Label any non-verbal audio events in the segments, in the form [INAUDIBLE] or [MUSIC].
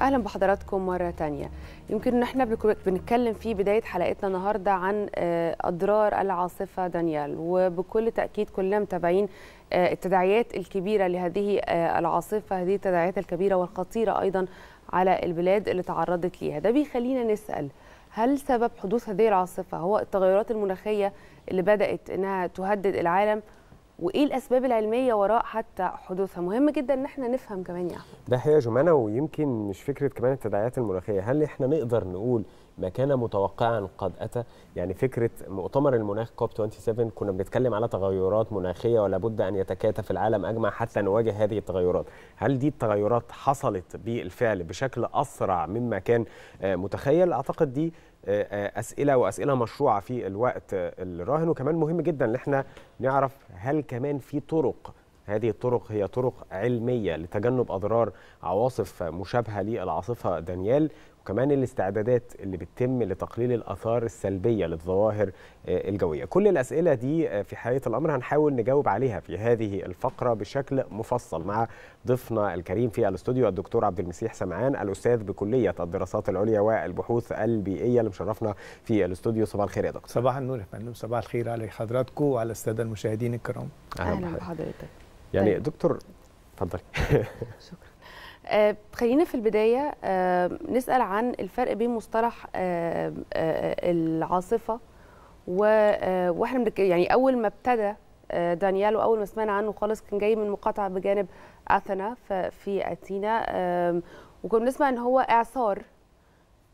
اهلا بحضراتكم مره تانية يمكن ان احنا بنتكلم في بدايه حلقتنا النهارده عن آه، اضرار العاصفه دانيال وبكل تاكيد كلنا متابعين آه، التداعيات الكبيره لهذه آه، العاصفه هذه التداعيات الكبيره والخطيره ايضا على البلاد اللي تعرضت ليها ده بيخلينا نسال هل سبب حدوث هذه العاصفه هو التغيرات المناخيه اللي بدات انها تهدد العالم وايه الاسباب العلميه وراء حتى حدوثها مهم جدا ان احنا نفهم كمان يا احمد ده حقيقه جمانه ويمكن مش فكره كمان التداعيات المناخيه هل احنا نقدر نقول ما كان متوقعا قد أتى يعني فكرة مؤتمر المناخ كوب 27 كنا بنتكلم على تغيرات مناخية ولا بد أن يتكاتف العالم أجمع حتى نواجه هذه التغيرات هل دي التغيرات حصلت بالفعل بشكل أسرع مما كان آه، متخيل أعتقد دي آه، آه، أسئلة وأسئلة مشروعة في الوقت الراهن وكمان مهم جدا إن احنا نعرف هل كمان في طرق هذه الطرق هي طرق علمية لتجنب أضرار عواصف مشابهة للعاصفة دانيال وكمان الاستعدادات اللي بتتم لتقليل الاثار السلبيه للظواهر آه، الجويه كل الاسئله دي آه، في حقيقه الامر هنحاول نجاوب عليها في هذه الفقره بشكل مفصل مع ضيفنا الكريم في الاستوديو الدكتور عبد المسيح سمعان الاستاذ بكليه الدراسات العليا والبحوث البيئيه اللي مشرفنا في الاستوديو صباح الخير يا دكتور صباح النور يا فندم صباح الخير على حضراتكم وعلى الساده المشاهدين الكرام اهلا بحضرتك يعني طيب. دكتور اتفضلي شكرا آه خلينا في البداية آه نسأل عن الفرق بين مصطلح آه, آه، العاصفة آه، واحنا يعني أول ما ابتدى آه، دانيال وأول ما سمعنا عنه خالص كان جاي من مقاطعة بجانب أثنا في أثينا وكنا بنسمع إن هو إعصار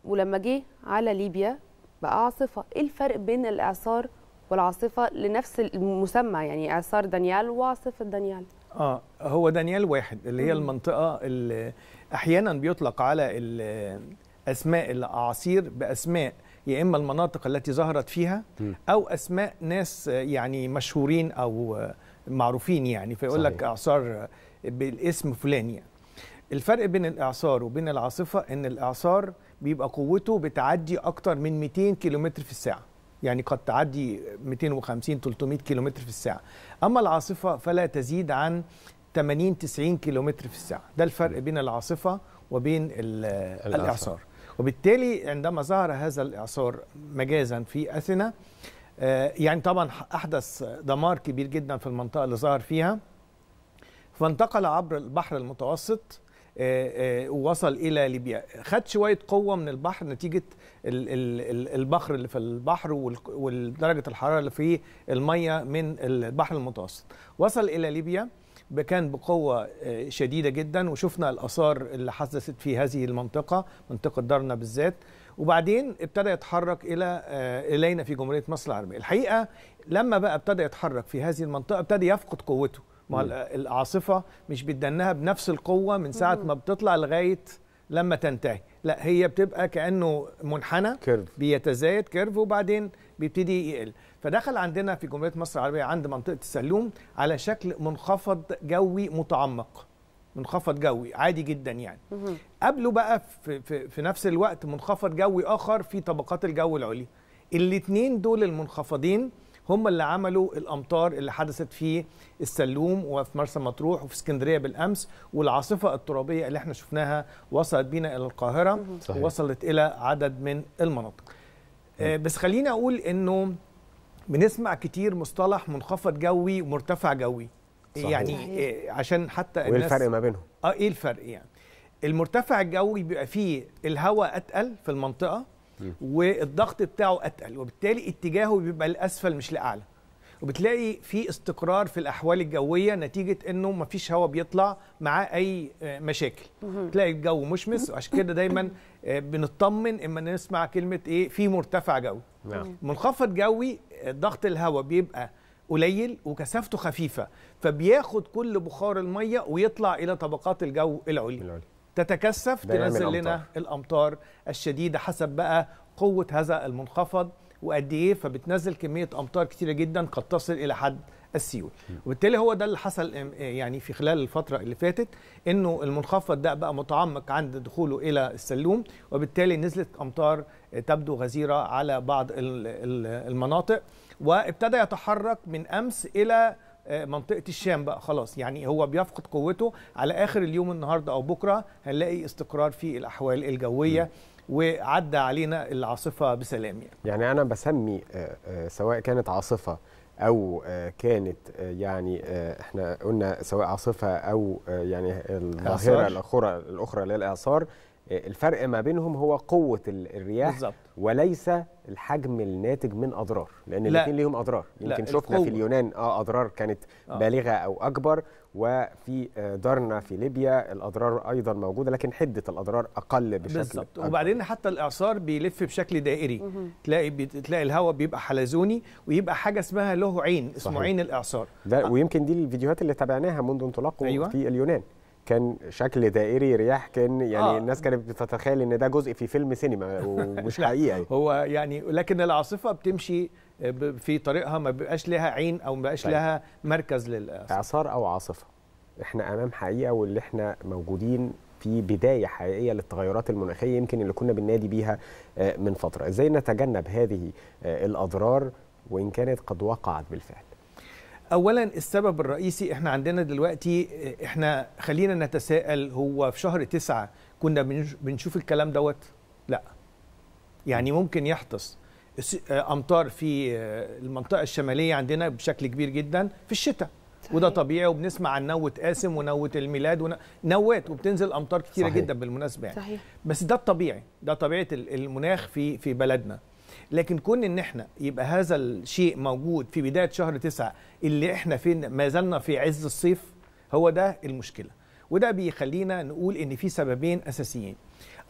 ولما جه على ليبيا بقى عاصفة إيه الفرق بين الإعصار والعاصفة لنفس المسمى يعني إعصار دانيال وعاصفة دانيال اه هو دانيال واحد اللي هي المنطقه اللي احيانا بيطلق على اسماء الاعاصير باسماء يا اما المناطق التي ظهرت فيها او اسماء ناس يعني مشهورين او معروفين يعني فيقول لك اعصار بالاسم فلان يعني الفرق بين الاعصار وبين العاصفه ان الاعصار بيبقى قوته بتعدي اكتر من 200 كيلومتر في الساعه يعني قد تعدي 250 300 كيلومتر في الساعه اما العاصفه فلا تزيد عن 80 90 كيلومتر في الساعه ده الفرق بين العاصفه وبين الاعصار وبالتالي عندما ظهر هذا الاعصار مجازا في اثينا آه، يعني طبعا احدث دمار كبير جدا في المنطقه اللي ظهر فيها فانتقل عبر البحر المتوسط ووصل آه، آه، الى ليبيا خد شويه قوه من البحر نتيجه البخر اللي في البحر ودرجه الحراره اللي في الميه من البحر المتوسط وصل الى ليبيا كان بقوه آه، شديده جدا وشفنا الاثار اللي حدثت في هذه المنطقه منطقه دارنا بالذات وبعدين ابتدى يتحرك الى الينا في جمهوريه مصر العربيه الحقيقه لما بقى ابتدى يتحرك في هذه المنطقه ابتدى يفقد قوته ما العاصفه مش بتدنها بنفس القوه من ساعه ما بتطلع لغايه لما تنتهي لا هي بتبقى كانه منحنى كيرف. بيتزايد كيرف وبعدين بيبتدي يقل فدخل عندنا في جمهوريه مصر العربيه عند منطقه السلوم على شكل منخفض جوي متعمق منخفض جوي عادي جدا يعني قبله بقى في, في, في نفس الوقت منخفض جوي اخر في طبقات الجو العليا الاثنين دول المنخفضين هم اللي عملوا الامطار اللي حدثت في السلوم وفي مرسى مطروح وفي اسكندريه بالامس والعاصفه الترابيه اللي احنا شفناها وصلت بينا الى القاهره صحيح. ووصلت الى عدد من المناطق آه، نعم. بس خليني اقول انه بنسمع كتير مصطلح منخفض جوي ومرتفع جوي صحيح. يعني آه، عشان حتى الناس وايه الفرق ما بينهم اه ايه الفرق يعني المرتفع الجوي بيبقى فيه الهواء اتقل في المنطقه والضغط بتاعه اتقل وبالتالي اتجاهه بيبقى لاسفل مش لاعلى وبتلاقي في استقرار في الاحوال الجويه نتيجه انه ما فيش هواء بيطلع معاه اي آه، مشاكل تلاقي الجو مشمس وعشان كده دايما [LAUGHS] آه، بنطمن اما نسمع كلمه ايه في مرتفع جوي نعم. منخفض جوي آه، ضغط الهواء بيبقى قليل وكثافته خفيفه فبياخد كل بخار الميه ويطلع الى طبقات الجو العليا تتكثف تنزل لنا الامطار الشديده حسب بقى قوه هذا المنخفض وقد ايه فبتنزل كميه امطار كثيره جدا قد تصل الى حد السيول وبالتالي هو ده اللي حصل يعني في خلال الفتره اللي فاتت انه المنخفض ده بقى متعمق عند دخوله الى السلوم وبالتالي نزلت امطار تبدو غزيره على بعض المناطق وابتدى يتحرك من امس الى آه، منطقه الشام بقى خلاص يعني هو بيفقد قوته على اخر اليوم النهارده او بكره هنلاقي استقرار في الاحوال الجويه وعدى علينا العاصفه بسلام يعني, يعني انا بسمي آه، آه، سواء كانت عاصفه او كانت يعني احنا قلنا سواء عاصفه او يعني الظاهره الاخرى الاخرى للاعصار الفرق ما بينهم هو قوه الرياح بالزبط. وليس الحجم الناتج من اضرار لان الاثنين ليهم اضرار يمكن شفنا في اليونان اه اضرار كانت آه. بالغه او اكبر وفي آه، دارنا في ليبيا الاضرار ايضا موجوده لكن حده الاضرار اقل بشكل بالظبط وبعدين حتى الاعصار بيلف بشكل دائري تلاقي بي... تلاقي الهواء بيبقى حلزوني ويبقى حاجه اسمها له عين اسمه صحيح. عين الاعصار ده آه. ويمكن دي الفيديوهات اللي تابعناها منذ انطلاقه أيوة. في اليونان كان شكل دائري رياح كان يعني آه. الناس كانت بتتخيل ان ده جزء في فيلم سينما ومش يعني. [LAUGHS] هو يعني لكن العاصفه بتمشي في طريقها ما بيبقاش لها عين او ما بيبقاش طيب. لها مركز للاعصار اعصار او عاصفه احنا امام حقيقه واللي احنا موجودين في بدايه حقيقيه للتغيرات المناخيه يمكن اللي كنا بننادي بيها آه، من فتره ازاي نتجنب هذه آه، الاضرار وان كانت قد وقعت بالفعل اولا السبب الرئيسي احنا عندنا دلوقتي احنا خلينا نتساءل هو في شهر تسعة كنا بنشوف الكلام دوت لا يعني ممكن يحدث امطار في المنطقه الشماليه عندنا بشكل كبير جدا في الشتاء صحيح. وده طبيعي وبنسمع عن نوة قاسم ونوة الميلاد ونوات وبتنزل امطار كثيره صحيح. جدا بالمناسبه يعني صحيح. بس ده الطبيعي ده طبيعه المناخ في في بلدنا لكن كون ان احنا يبقى هذا الشيء موجود في بدايه شهر تسعة اللي احنا فين ما زلنا في عز الصيف هو ده المشكله وده بيخلينا نقول ان في سببين اساسيين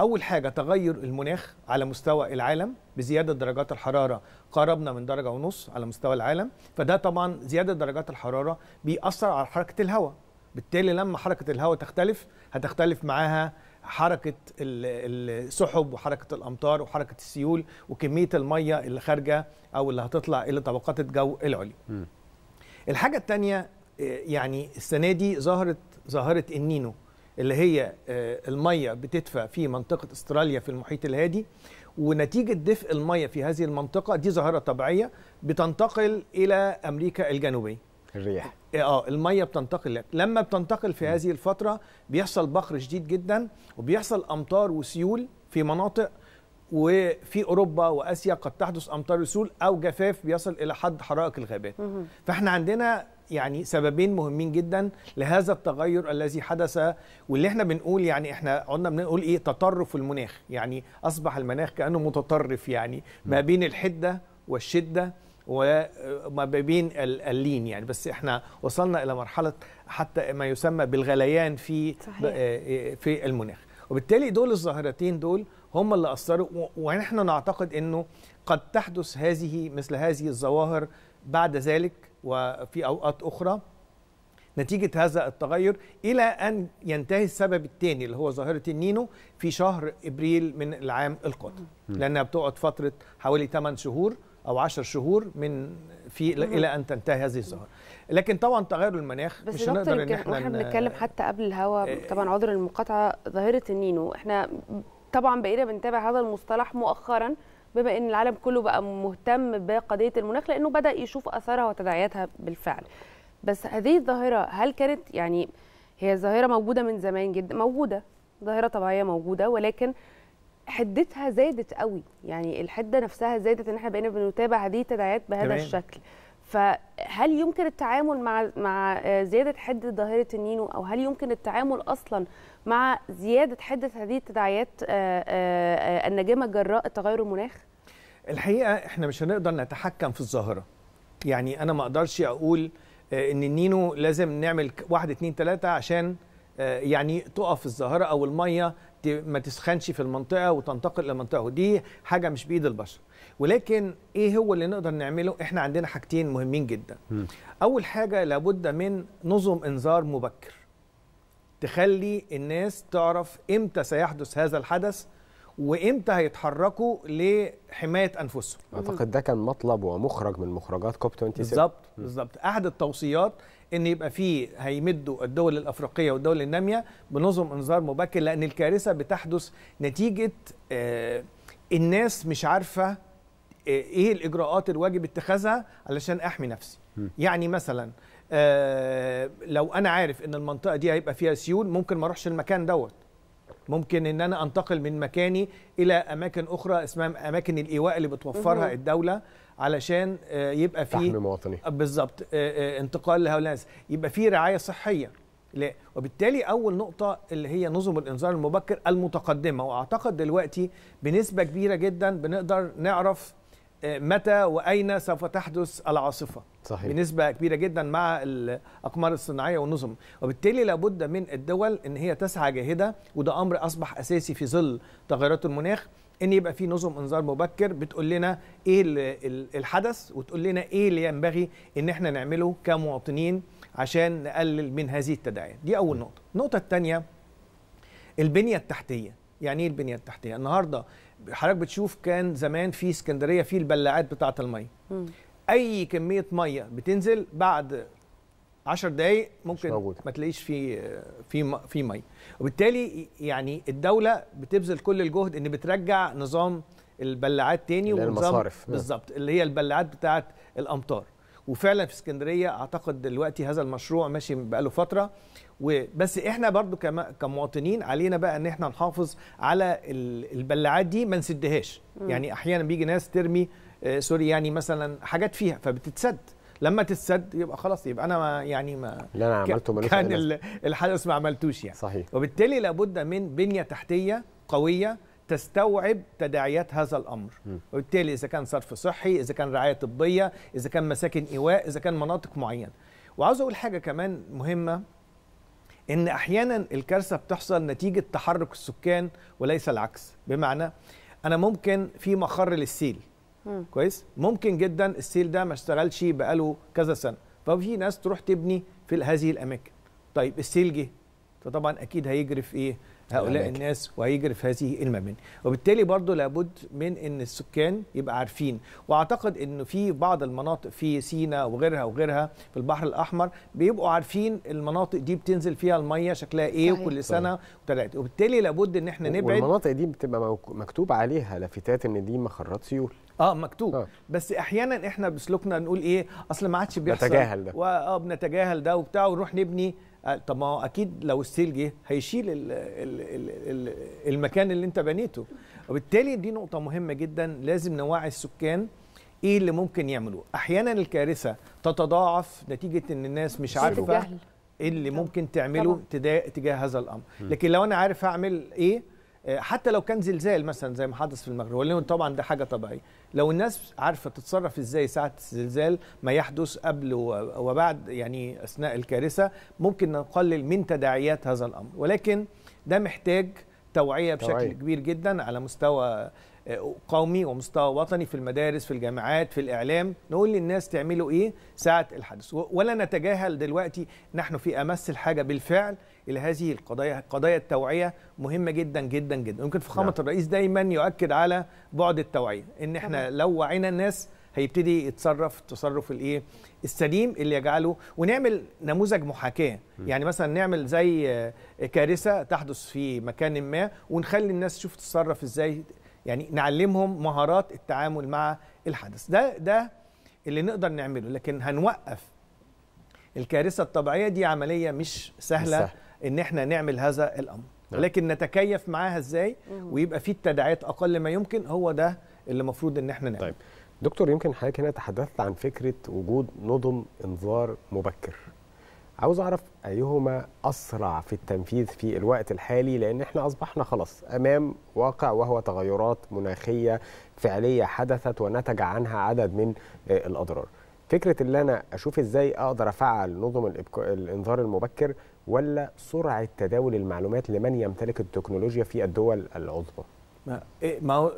اول حاجه تغير المناخ على مستوى العالم بزياده درجات الحراره قربنا من درجه ونص على مستوى العالم فده طبعا زياده درجات الحراره بيأثر على حركه الهواء بالتالي لما حركه الهواء تختلف هتختلف معاها حركه السحب وحركه الامطار وحركه السيول وكميه الميه اللي خارجه او اللي هتطلع الى طبقات الجو العليا. الحاجه الثانيه آه، يعني السنه دي ظهرت ظاهره النينو اللي هي آه، الميه بتدفى في منطقه استراليا في المحيط الهادي ونتيجه دفء الميه في هذه المنطقه دي ظاهره طبيعيه بتنتقل الى امريكا الجنوبيه. الرياح إيه، اه الميه بتنتقل لك لما بتنتقل في م. هذه الفتره بيحصل بخر شديد جدا وبيحصل امطار وسيول في مناطق وفي اوروبا واسيا قد تحدث امطار وسيول او جفاف بيصل الى حد حرائق الغابات فاحنا عندنا يعني سببين مهمين جدا لهذا التغير الذي حدث واللي احنا بنقول يعني احنا قلنا بنقول ايه تطرف المناخ يعني اصبح المناخ كانه متطرف يعني ما بين الحده والشده وما بين اللين يعني بس احنا وصلنا الى مرحله حتى ما يسمى بالغليان في صحيح. آه، في المناخ وبالتالي دول الظاهرتين دول هم اللي اثروا ونحن نعتقد انه قد تحدث هذه مثل هذه الظواهر بعد ذلك وفي اوقات اخرى نتيجة هذا التغير إلى أن ينتهي السبب الثاني اللي هو ظاهرة النينو في شهر إبريل من العام القادم لأنها بتقعد فترة حوالي 8 شهور او 10 شهور من في الى ان تنتهي هذه الظاهره لكن طبعا تغير المناخ بس مش هنقدر ان احنا بنتكلم حتى قبل الهواء آه، طبعا عذر المقاطعه ظاهره النينو احنا طبعا بقينا بنتابع هذا المصطلح مؤخرا بما ان العالم كله بقى مهتم بقضيه المناخ لانه بدا يشوف اثارها وتداعياتها بالفعل بس هذه الظاهره هل كانت يعني هي ظاهره موجوده من زمان جدا موجوده ظاهره طبيعيه موجوده ولكن حدتها زادت قوي يعني الحده نفسها زادت ان احنا بقينا بنتابع هذه التداعيات بهذا تمام. الشكل فهل يمكن التعامل مع مع زياده حده ظاهره النينو او هل يمكن التعامل اصلا مع زياده حده هذه التداعيات آه، آه، آه، الناجمه جراء التغير المناخ الحقيقه احنا مش هنقدر نتحكم في الظاهره يعني انا ما اقدرش اقول ان النينو لازم نعمل واحد اثنين ثلاثه عشان يعني تقف الظاهره او الميه ما تسخنش في المنطقه وتنتقل لمنطقه ودي حاجه مش بايد البشر ولكن ايه هو اللي نقدر نعمله احنا عندنا حاجتين مهمين جدا م. اول حاجه لابد من نظم انذار مبكر تخلي الناس تعرف امتى سيحدث هذا الحدث وامتى هيتحركوا لحمايه انفسهم اعتقد ده كان مطلب ومخرج من مخرجات كوب 27 بالظبط بالظبط احد التوصيات ان يبقى في هيمدوا الدول الافريقيه والدول الناميه بنظم انذار مبكر لان الكارثه بتحدث نتيجه آه، الناس مش عارفه آه، ايه الاجراءات الواجب اتخاذها علشان احمي نفسي يعني مثلا آه، لو انا عارف ان المنطقه دي هيبقى فيها سيول ممكن ما اروحش المكان دوت ممكن ان انا انتقل من مكاني الى اماكن اخرى اسمها اماكن الايواء اللي بتوفرها الدوله علشان آه، يبقى في تحمي مواطني آه، بالظبط آه، انتقال لهؤلاء الناس يبقى في رعايه صحيه لا وبالتالي اول نقطه اللي هي نظم الانذار المبكر المتقدمه واعتقد دلوقتي بنسبه كبيره جدا بنقدر نعرف متى واين سوف تحدث العاصفه صحيح. بنسبه كبيره جدا مع الاقمار الصناعيه والنظم وبالتالي لابد من الدول ان هي تسعى جاهده وده امر اصبح اساسي في ظل تغيرات المناخ ان يبقى في نظم انذار مبكر بتقول لنا ايه الحدث وتقول لنا ايه اللي ينبغي ان احنا نعمله كمواطنين عشان نقلل من هذه التداعيات دي اول نقطه النقطه الثانيه البنيه التحتيه يعني ايه البنيه التحتيه النهارده حضرتك بتشوف كان زمان في اسكندريه في البلاعات بتاعه الميه اي كميه ميه بتنزل بعد 10 دقايق ممكن ما تلاقيش في في في مي وبالتالي يعني الدوله بتبذل كل الجهد ان بترجع نظام البلاعات تاني اللي والمصارف نعم. بالظبط اللي هي البلاعات بتاعه الامطار وفعلا في اسكندريه اعتقد دلوقتي هذا المشروع ماشي بقاله فتره وبس احنا برضو كمواطنين علينا بقى ان احنا نحافظ على البلاعات دي ما نسدهاش يعني احيانا بيجي ناس ترمي آه، سوري يعني مثلا حاجات فيها فبتتسد لما تتسد يبقى خلاص يبقى انا ما يعني ما لا انا عملته ملوش كان الحدث ما عملتوش يعني صحيح وبالتالي لابد من بنيه تحتيه قويه تستوعب تداعيات هذا الامر وبالتالي اذا كان صرف صحي اذا كان رعايه طبيه اذا كان مساكن ايواء اذا كان مناطق معينه وعاوز اقول حاجه كمان مهمه ان احيانا الكارثه بتحصل نتيجه تحرك السكان وليس العكس بمعنى انا ممكن في مخر للسيل مم. كويس ممكن جدا السيل ده ما اشتغلش بقاله كذا سنه ففي ناس تروح تبني في هذه الاماكن طيب السيل جه فطبعا اكيد هيجري في ايه هؤلاء الأماكن. الناس وهيجري في هذه المباني وبالتالي برضو لابد من ان السكان يبقى عارفين واعتقد انه في بعض المناطق في سينا وغيرها وغيرها في البحر الاحمر بيبقوا عارفين المناطق دي بتنزل فيها الميه شكلها ايه صحيح. وكل سنه وثلاثه وبالتالي لابد ان احنا نبعد والمناطق دي بتبقى مكتوب عليها لافتات ان دي مخرات سيول اه مكتوب آه. بس احيانا احنا بسلوكنا نقول ايه اصل ما عادش بيحصل نتجاهل ده اه بنتجاهل ده وبتاع ونروح نبني آه، طب ما هو اكيد لو السيل جه هيشيل الـ الـ الـ الـ المكان اللي انت بنيته وبالتالي دي نقطه مهمه جدا لازم نوعي السكان ايه اللي ممكن يعملوه احيانا الكارثه تتضاعف نتيجه ان الناس مش عارفه ايه اللي ممكن تعمله تجاه هذا الامر لكن لو انا عارف اعمل ايه آه، حتى لو كان زلزال مثلا زي ما حدث في المغرب ولكن طبعا ده حاجه طبيعيه لو الناس عارفه تتصرف ازاي ساعه الزلزال ما يحدث قبل وبعد يعني اثناء الكارثه ممكن نقلل من تداعيات هذا الامر ولكن ده محتاج توعيه بشكل توعية. كبير جدا على مستوى قومي ومستوى وطني في المدارس في الجامعات في الإعلام نقول للناس تعملوا إيه ساعة الحدث ولا نتجاهل دلوقتي نحن في أمس الحاجة بالفعل إلى هذه القضايا قضايا التوعية مهمة جدا جدا جدا يمكن فخامة نعم. الرئيس دايما يؤكد على بعد التوعية إن إحنا لو وعينا الناس هيبتدي يتصرف تصرف الايه السليم اللي يجعله ونعمل نموذج محاكاه يعني مثلا نعمل زي كارثه تحدث في مكان ما ونخلي الناس تشوف تتصرف ازاي يعني نعلمهم مهارات التعامل مع الحدث ده ده اللي نقدر نعمله لكن هنوقف الكارثه الطبيعيه دي عمليه مش سهله سهل. ان احنا نعمل هذا الامر ده. نعم. لكن نتكيف معاها ازاي ويبقى في التداعيات اقل ما يمكن هو ده اللي المفروض ان احنا نعمله طيب دكتور يمكن حضرتك هنا تحدثت عن فكره وجود نظم انذار مبكر عاوز اعرف ايهما اسرع في التنفيذ في الوقت الحالي لان احنا اصبحنا خلاص امام واقع وهو تغيرات مناخيه فعليه حدثت ونتج عنها عدد من آه، الاضرار فكره ان انا اشوف ازاي اقدر افعل نظم الانذار المبكر ولا سرعه تداول المعلومات لمن يمتلك التكنولوجيا في الدول العظمى ما إيه، هو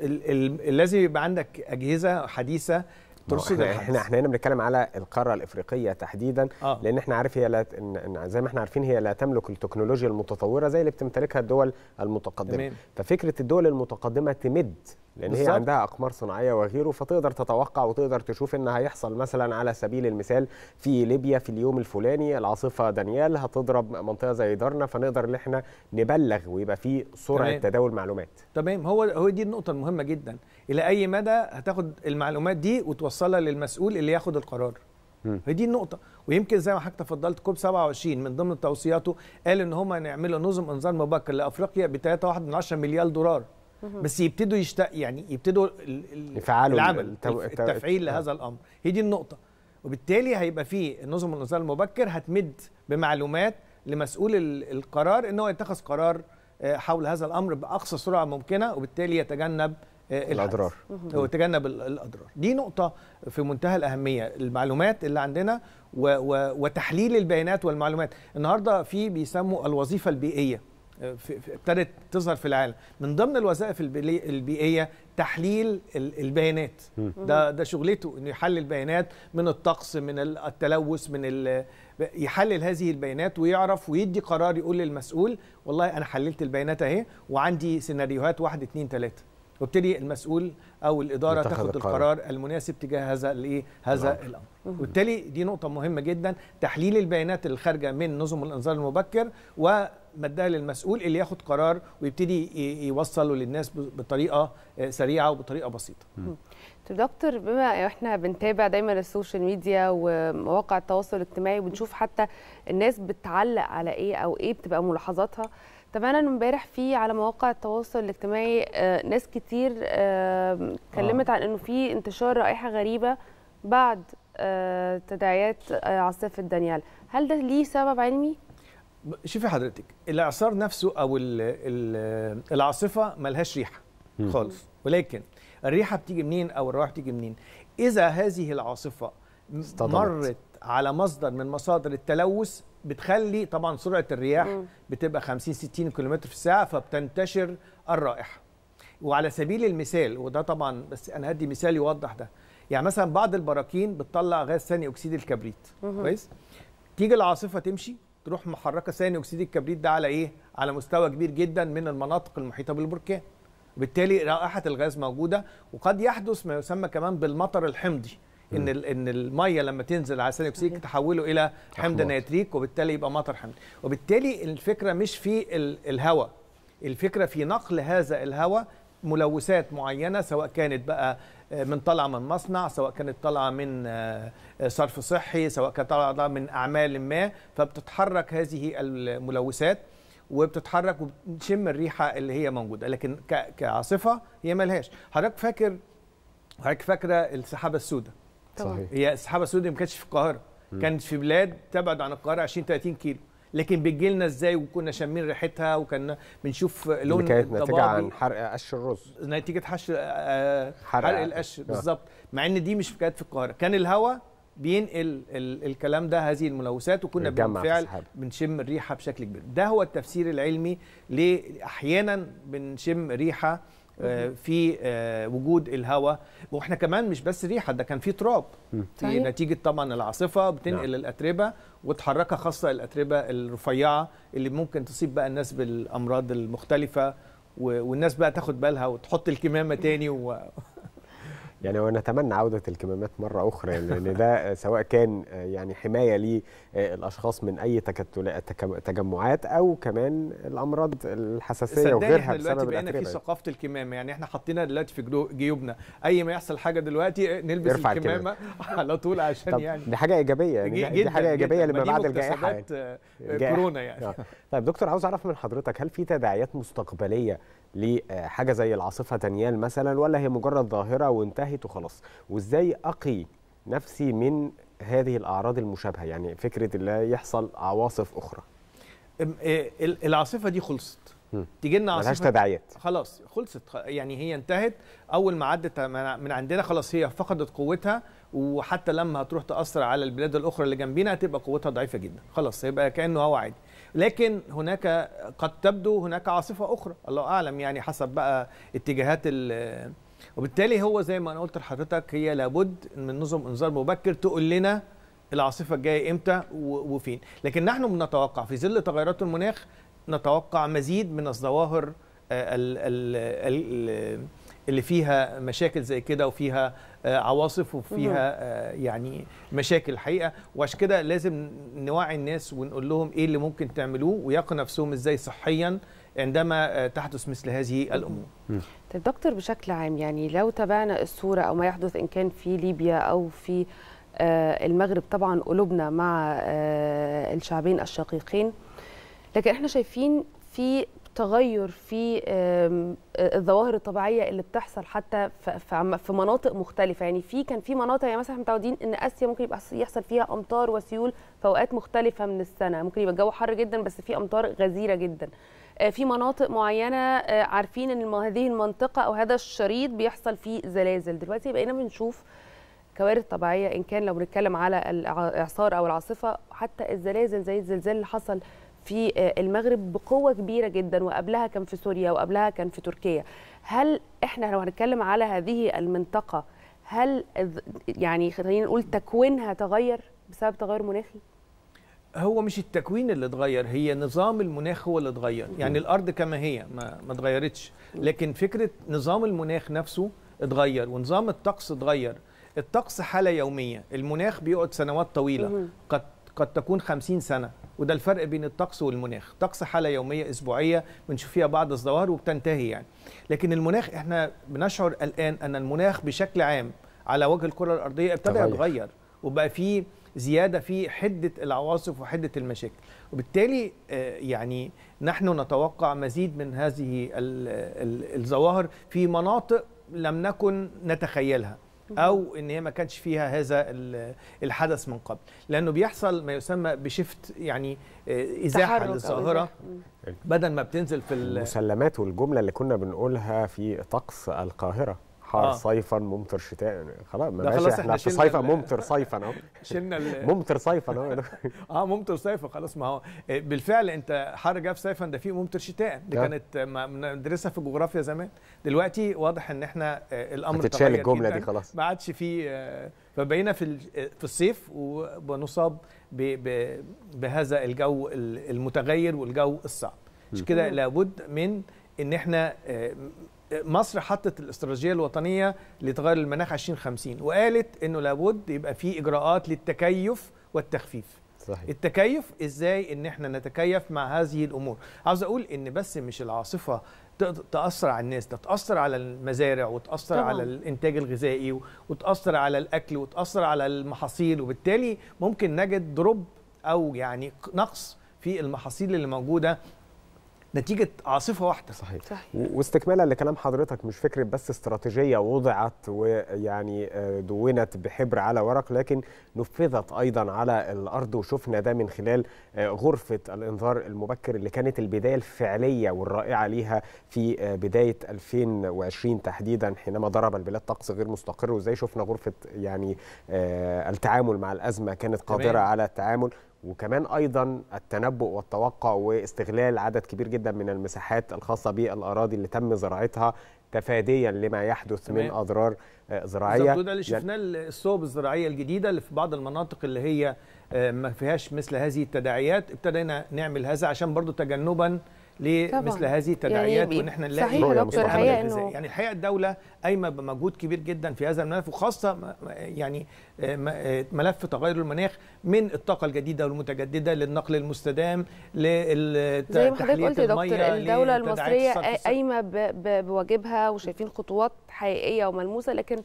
الذي يبقى عندك اجهزه حديثه تقصد احنا احنا هنا بنتكلم على القاره الافريقيه تحديدا آه. لان احنا عارف هي لا زي ما احنا عارفين هي لا تملك التكنولوجيا المتطوره زي اللي بتمتلكها الدول المتقدمه تمام. ففكره الدول المتقدمه تمد لان بالزبط. هي عندها اقمار صناعيه وغيره فتقدر تتوقع وتقدر تشوف ان هيحصل مثلا على سبيل المثال في ليبيا في اليوم الفلاني العاصفه دانيال هتضرب منطقه زي دارنا فنقدر ان احنا نبلغ ويبقى في سرعه تمام. تداول معلومات تمام هو هو دي النقطه المهمه جدا الى اي مدى هتاخد المعلومات دي وتوصل موصله للمسؤول اللي ياخد القرار هي دي النقطة ويمكن زي ما حضرتك تفضلت كوب 27 من ضمن توصياته قال ان هم هيعملوا نظم انذار مبكر لافريقيا ب 3.1 مليار دولار بس يبتدوا يشت يعني يبتدوا يفعلوا العمل التو... التفعيل آه. لهذا الامر هي دي النقطه وبالتالي هيبقى في نظم الانذار المبكر هتمد بمعلومات لمسؤول القرار ان هو يتخذ قرار آه، حول هذا الامر باقصى سرعه ممكنه وبالتالي يتجنب آه، الاضرار وتجنب الاضرار دي نقطه في منتهى الاهميه المعلومات اللي عندنا و و وتحليل البيانات والمعلومات النهارده في بيسموا الوظيفه البيئيه آه، ابتدت تظهر في العالم من ضمن الوظائف البيئيه تحليل البيانات ده ده شغلته انه يحلل بيانات من الطقس من التلوث من يحلل هذه البيانات ويعرف ويدي قرار يقول للمسؤول والله انا حللت البيانات اهي وعندي سيناريوهات 1 2 3 وابتدي المسؤول او الاداره تاخد القرار. القرار المناسب تجاه هذا الايه هذا الامر, الأمر. وبالتالي دي نقطه مهمه جدا تحليل البيانات الخارجه من نظم الانذار المبكر ومدها للمسؤول اللي ياخد قرار ويبتدي يوصله للناس بطريقه آه، سريعه وبطريقه بسيطه دكتور بما احنا بنتابع دايما السوشيال ميديا ومواقع التواصل الاجتماعي وبنشوف حتى الناس بتعلق على ايه او ايه بتبقى ملاحظاتها تابعنا امبارح في على مواقع التواصل الاجتماعي آه، ناس كتير اتكلمت آه. عن انه في انتشار رائحه غريبه بعد آه، تداعيات عاصفه دانيال هل ده ليه سبب علمي شوفي حضرتك الاعصار نفسه او العاصفه ما العاصفه ملهاش ريحه خالص ولكن الريحه بتيجي منين او الروائح بتيجي منين اذا هذه العاصفه استطلت. مرت على مصدر من مصادر التلوث بتخلي طبعا سرعه الرياح م. بتبقى 50 60 كيلومتر في الساعه فبتنتشر الرائحه وعلى سبيل المثال وده طبعا بس انا هدي مثال يوضح ده يعني مثلا بعض البراكين بتطلع غاز ثاني اكسيد الكبريت كويس تيجي العاصفه تمشي تروح محركه ثاني اكسيد الكبريت ده على ايه على مستوى كبير جدا من المناطق المحيطه بالبركان وبالتالي رائحه الغاز موجوده وقد يحدث ما يسمى كمان بالمطر الحمضي ان ان الميه لما تنزل على ثاني اكسيد تحوله الى حمض نيتريك وبالتالي يبقى مطر حمض وبالتالي الفكره مش في الهواء الفكره في نقل هذا الهواء ملوثات معينه سواء كانت بقى آه، من طالعه من مصنع سواء كانت طالعه من آه، آه، صرف صحي سواء كانت طالعه من اعمال ما فبتتحرك هذه الملوثات وبتتحرك وبتشم الريحه اللي هي موجوده لكن كعاصفه هي ملهاش حضرتك فاكر حضرتك فاكره السحابه السوداء صحيح هي السحابه السوداء ما كانتش في القاهره كانت في بلاد تبعد عن القاهره 20 30 كيلو لكن بتجي لنا ازاي وكنا شامين ريحتها وكنا بنشوف لون اللي كانت ناتجه عن حرق قش الرز نتيجه حشر آه، حرق, حرق القش آه. بالظبط مع ان دي مش كانت في القاهره كان الهواء بينقل الكلام ده هذه الملوثات وكنا بالفعل بنشم الريحه بشكل كبير ده هو التفسير العلمي ليه احيانا بنشم ريحه آه، في آه، وجود الهواء واحنا كمان مش بس ريحه ده كان في تراب في نتيجه طبعا العاصفه بتنقل نعم. الاتربه وتحركها خاصه الاتربه الرفيعه اللي ممكن تصيب بقى الناس بالامراض المختلفه والناس بقى تاخد بالها وتحط الكمامه تاني و... يعني ونتمنى عوده الكمامات مره اخرى يعني لان ده [LAUGHS] سواء كان آه، يعني حمايه للاشخاص آه، من اي تكتلات تجمعات او كمان الامراض الحساسيه وغيرها دلوقتي بقينا في ثقافه الكمامه يعني احنا حطينا دلوقتي في جيوبنا اي ما يحصل حاجه دلوقتي آه، نلبس الكمامه [LAUGHS] على طول عشان يعني دي حاجه ايجابيه يعني جداً دي حاجه ايجابيه لما بعد الجائحه يعني. كورونا يعني طيب دكتور عاوز اعرف من حضرتك هل في تداعيات مستقبليه لحاجه آه، زي العاصفه دانيال مثلا ولا هي مجرد ظاهره وانتهت وخلاص وازاي اقي نفسي من هذه الاعراض المشابهه يعني فكره اللي يحصل عواصف اخرى آه، العاصفه دي خلصت تيجي لنا عاصفه ملهاش تداعيات خلاص خلصت يعني هي انتهت اول ما عدت من عندنا خلاص هي فقدت قوتها وحتى لما هتروح تاثر على البلاد الاخرى اللي جنبنا هتبقى قوتها ضعيفه جدا خلاص هيبقى كانه هو عادي لكن هناك قد تبدو هناك عاصفه اخرى الله اعلم يعني حسب بقى اتجاهات ال وبالتالي هو زي ما انا قلت لحضرتك هي لابد من نظم انذار مبكر تقول لنا العاصفه الجايه امتى وفين لكن نحن بنتوقع في ظل تغيرات المناخ نتوقع مزيد من الظواهر آه، اللي فيها مشاكل زي كده وفيها آه، عواصف وفيها آه، يعني مشاكل الحقيقه وعشان كده لازم نوعي الناس ونقول لهم ايه اللي ممكن تعملوه ويقنوا نفسهم ازاي صحيا عندما آه، تحدث مثل هذه الامور. طيب دكتور بشكل عام يعني لو تابعنا الصوره او ما يحدث ان كان في ليبيا او في المغرب طبعا قلوبنا مع الشعبين الشقيقين لكن احنا شايفين في تغير في آه، الظواهر الطبيعيه اللي بتحصل حتى في مناطق مختلفه يعني في كان في مناطق يعني مثلا متعودين ان اسيا ممكن يبقى يحصل فيها امطار وسيول في اوقات مختلفه من السنه ممكن يبقى الجو حر جدا بس في امطار غزيره جدا آه، في مناطق معينه آه، عارفين ان هذه المنطقه او هذا الشريط بيحصل فيه زلازل دلوقتي بقينا بنشوف كوارث طبيعيه ان كان لو بنتكلم على الاعصار او العاصفه حتى الزلازل زي الزلزال اللي حصل في آه، المغرب بقوه كبيره جدا وقبلها كان في سوريا وقبلها كان في تركيا هل احنا لو هنتكلم على هذه المنطقه هل يعني خلينا نقول تكوينها تغير بسبب تغير مناخي هو مش التكوين اللي اتغير هي نظام المناخ هو اللي اتغير يعني الارض كما هي ما ما اتغيرتش لكن فكره نظام المناخ نفسه اتغير ونظام الطقس اتغير الطقس حاله يوميه المناخ بيقعد سنوات طويله قد قد تكون 50 سنة وده الفرق بين الطقس والمناخ طقس حالة يومية أسبوعية بنشوف فيها بعض الظواهر وبتنتهي يعني لكن المناخ احنا بنشعر الآن أن المناخ بشكل عام على وجه الكرة الأرضية ابتدى يتغير وبقى في زيادة في حدة العواصف وحدة المشاكل وبالتالي آه، يعني نحن نتوقع مزيد من هذه الظواهر في مناطق لم نكن نتخيلها او ان هي ما كانش فيها هذا الحدث من قبل لانه بيحصل ما يسمى بشفت يعني آه، ازاحه للظاهره بدل ما بتنزل في المسلمات والجمله اللي كنا بنقولها في طقس القاهره حار آه. صيفا ممطر شتاء يعني خلاص ما ماشي احنا, احنا في صيفا ممطر صيفا اهو [LAUGHS] شلنا ممطر صيفا اهو [LAUGHS] اه ممطر صيفا خلاص ما هو إيه، بالفعل انت حر جاف صيفا ده في ممطر شتاء دي نعم. كانت بندرسها في الجغرافيا زمان دلوقتي واضح ان احنا آه، الامر تتشال الجمله دي خلاص ما عادش في آه، فبقينا في في الصيف ونصاب بهذا الجو المتغير والجو الصعب عشان كده لابد من ان احنا آه، مصر حطت الاستراتيجيه الوطنيه لتغير المناخ 2050 وقالت انه لابد يبقى في اجراءات للتكيف والتخفيف صحيح. التكيف ازاي ان احنا نتكيف مع هذه الامور عاوز اقول ان بس مش العاصفه تاثر على الناس ده تاثر على المزارع وتاثر طبعا. على الانتاج الغذائي وتاثر على الاكل وتاثر على المحاصيل وبالتالي ممكن نجد دروب او يعني نقص في المحاصيل اللي موجوده نتيجه عاصفه واحده صحيح, صحيح. واستكمالا لكلام حضرتك مش فكره بس استراتيجيه وضعت ويعني آه، دونت بحبر على ورق لكن نفذت ايضا على الارض وشفنا ده من خلال آه، غرفه الانذار المبكر اللي كانت البدايه الفعليه والرائعه ليها في آه، بدايه 2020 تحديدا حينما ضرب البلاد طقس غير مستقر وازاي شفنا غرفه يعني التعامل مع الازمه كانت قادره على التعامل وكمان ايضا التنبؤ والتوقع واستغلال عدد كبير جدا من المساحات الخاصه بالاراضي اللي تم زراعتها تفاديا لما يحدث تمام. من اضرار آه، زراعيه ده اللي شفناه الصوب الزراعيه الجديده اللي في بعض المناطق اللي هي آه، ما فيهاش مثل هذه التداعيات ابتدينا نعمل هذا عشان برضو تجنبا لمثل هذه يعني التداعيات يعني وان احنا نلاقي صحيح دكتور الحقيقه انه يعني الحقيقه الدوله قايمه بمجهود كبير جدا في هذا الملف وخاصه يعني آه، آه، ملف تغير المناخ من الطاقه الجديده والمتجدده للنقل المستدام زي ما حضرتك قلت يا دكتور الدوله المصريه قايمه بواجبها وشايفين خطوات حقيقيه وملموسه لكن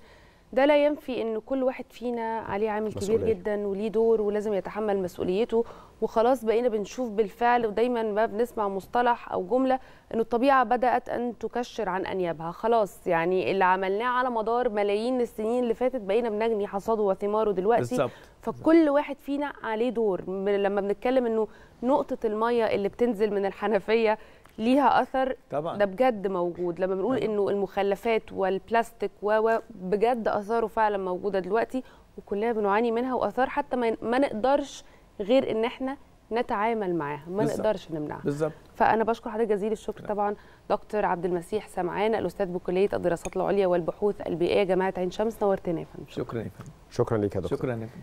ده لا ينفي ان كل واحد فينا عليه عامل كبير جدا وليه دور ولازم يتحمل مسؤوليته وخلاص بقينا بنشوف بالفعل ودايما ما بنسمع مصطلح او جمله ان الطبيعه بدات ان تكشر عن انيابها خلاص يعني اللي عملناه على مدار ملايين السنين اللي فاتت بقينا بنجني حصاده وثماره دلوقتي بالزبط. فكل واحد فينا عليه دور لما بنتكلم انه نقطه الميه اللي بتنزل من الحنفيه ليها اثر طبعا ده بجد موجود لما بنقول طبعا. أيوه. انه المخلفات والبلاستيك و بجد اثاره فعلا موجوده دلوقتي وكلنا بنعاني منها واثار حتى ما نقدرش غير ان احنا نتعامل معاها ما بالزبط. نقدرش نمنعها بالظبط فانا بشكر حضرتك جزيل الشكر طبعا دكتور عبد المسيح سمعان الاستاذ بكليه الدراسات العليا والبحوث البيئيه جامعه عين شمس نورتنا يا فندم شكرا شكرا ليك يا فندم شكرا ليك يا دكتور شكرا